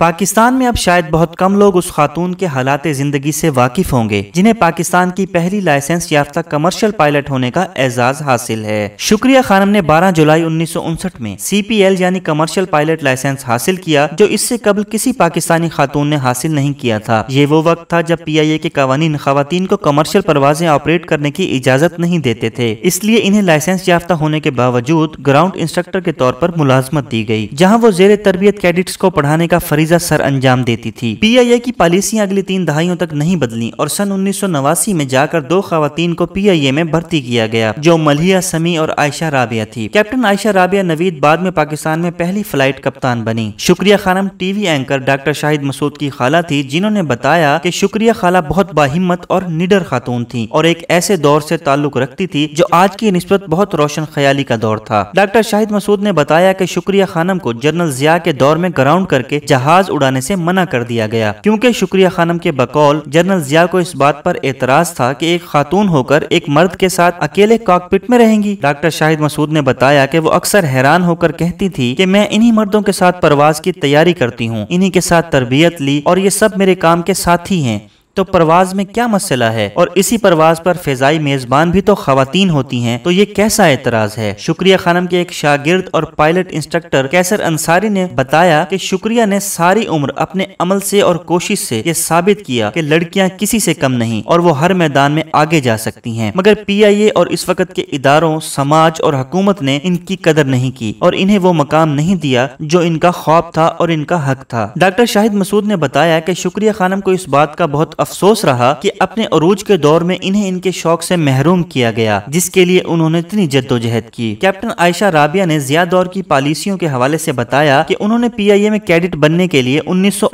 पाकिस्तान में अब शायद बहुत कम लोग उस खातून के हालात ज़िंदगी से वाकिफ होंगे जिन्हें पाकिस्तान की पहली लाइसेंस याफ्ता कमर्शियल पायलट होने का एजाज हासिल है शुक्रिया खानम ने 12 जुलाई उन्नीस में सीपीएल यानी कमर्शियल पायलट लाइसेंस हासिल किया जो इससे कबल किसी पाकिस्तानी खातून ने हासिल नहीं किया था ये वो वक्त था जब पी आई ए के कवानीन खातन को कमर्शियल परवाजें ऑपरेट करने की इजाज़त नहीं देते थे इसलिए इन्हें लाइसेंस याफ्ता होने के बावजूद ग्राउंड इंस्ट्रक्टर के तौर पर मुलाजमत दी गई जहाँ वो जेर तरबियत कैडिट्स को पढ़ाने का फरीज मरीजा सर अंजाम देती थी पीआईए की पॉलिसियां अगली तीन दहाइयों तक नहीं बदली और सन उन्नीस में जाकर दो खातन को पीआईए में भर्ती किया गया जो मलिया समी और आयशा राबिया थी कैप्टन आयशा राबिया नवीद बाद में पाकिस्तान में पहली फ्लाइट कप्तान बनी Shukriya Khanam TV anchor doctor Shahid Masood की खाला थी जिन्होंने बताया कि शुक्रिया खाला बहुत बाहिम्मत और निडर खातून थी और एक ऐसे दौर से ताल्लुक रखती थी जो आज की नस्बत बहुत रोशन ख्याली का दौर था डॉक्टर शाहिद मसूद ने बताया की शुक्रिया खानम को जनरल जिया के दौर में ग्राउंड करके जहाज जहाज उड़ाने से मना कर दिया गया क्योंकि शुक्रिया खानम के बकौल जनरल जिया को इस बात पर एतराज था कि एक खातून होकर एक मर्द के साथ अकेले कॉकपिट में रहेंगी डॉक्टर शाहिद मसूद ने बताया कि वो अक्सर हैरान होकर कहती थी कि मैं इन्हीं मर्दों के साथ परवाज की तैयारी करती हूँ इन्हीं के साथ तरबियत ली और ये सब मेरे काम के ही हैं तो परवाज में क्या मसला है और इसी परवाज पर फैजाई मेजबान भी तो खातन होती हैं तो ये कैसा एतराज है शुक्रिया खानम के एक शागिर्द और पायलट इंस्ट्रक्टर कैसर अंसारी ने बताया कि शुक्रिया ने सारी उम्र अपने अमल से और कोशिश से ये साबित किया कि लड़कियां किसी से कम नहीं और वो हर मैदान में आगे जा सकती है मगर पी और इस वक्त के इदारों समाज और हकूमत ने इनकी कदर नहीं की और इन्हें वो मकाम नहीं दिया जो इनका ख्वाब था और इनका हक था डॉक्टर शाहिद मसूद ने बताया की शुक्रिया खानम को इस बात का बहुत अफसोस रहा कि अपने अरूज के दौर में इन्हें इनके शौक से महरूम किया गया जिसके लिए उन्होंने इतनी जद्दोजहद की कैप्टन आयशा राबिया ने जिया दौर की पॉलिसियों के हवाले ऐसी बताया की उन्होंने ए में कैडेट बनने के लिए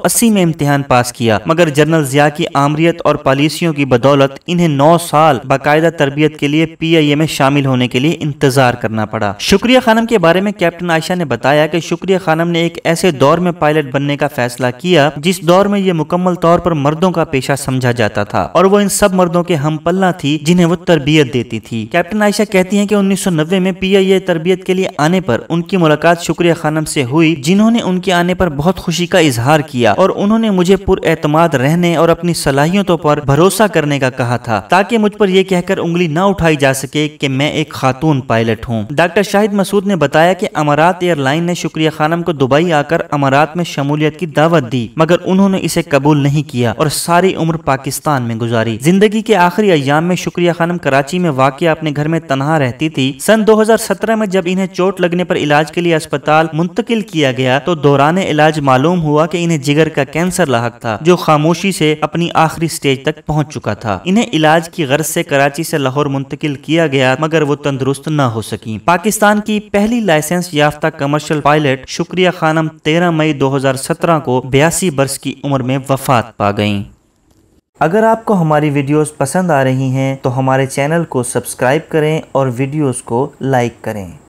अस्सी में इम्तिहान पास किया मगर जनरल जिया की आमरीत और पॉलिसियों की बदौलत इन्हें नौ साल बाकायदा तरबियत के लिए ए में शामिल होने के लिए इंतजार करना पड़ा शुक्रिया खानम के बारे में कैप्टन आयशा ने बताया कि शुक्रिया खानम ने एक ऐसे दौर में पायलट बनने का फैसला किया जिस दौर में ये मुकम्मल तौर पर मर्दों का पेशा समझा जाता था और वो इन सब मर्दों के हम पल्ला थी जिन्हें वो तरबियत देती थी कैप्टन आयशा कहती है की उन्नीस में पी ए तरबियत के लिए आने पर उनकी मुलाकात शुक्रिया खानम से हुई जिन्होंने उनके आने पर बहुत खुशी का इजहार किया और उन्होंने मुझे पुरमाद रहने और अपनी सलाहियतों पर भरोसा करने का कहा था ताकि मुझ पर यह कहकर उंगली न उठाई जा सके कि मैं एक खातून पायलट हूँ डॉक्टर शाहिद मसूद ने बताया कि अमारात एयरलाइन ने शुक्रिया खानम को दुबई आकर अमारात में शमूलियत की दावत दी मगर उन्होंने इसे कबूल नहीं किया और सारी उम्र उम्र पाकिस्तान में गुजारी जिंदगी के आखिरी अयाम में शुक्रिया खानम कराची में वाक़ अपने घर में तनहा रहती थी सन 2017 में जब इन्हें चोट लगने पर इलाज के लिए अस्पताल मुंतकिल किया गया तो दौरान इलाज मालूम हुआ कि इन्हें जिगर का कैंसर लाक था जो खामोशी से अपनी आखिरी स्टेज तक पहुंच चुका था इन्हें इलाज की गर्ज से कराची से लाहौर मुंतकिल किया गया मगर वो तंदुरुस्त न हो सकी पाकिस्तान की पहली लाइसेंस याफ्ता कमर्शियल पायलट शुक्रिया खानम तेरह मई सत्रह को बयासी वर्ष की उम्र में वफात पा गयी अगर आपको हमारी वीडियोस पसंद आ रही हैं तो हमारे चैनल को सब्सक्राइब करें और वीडियोस को लाइक करें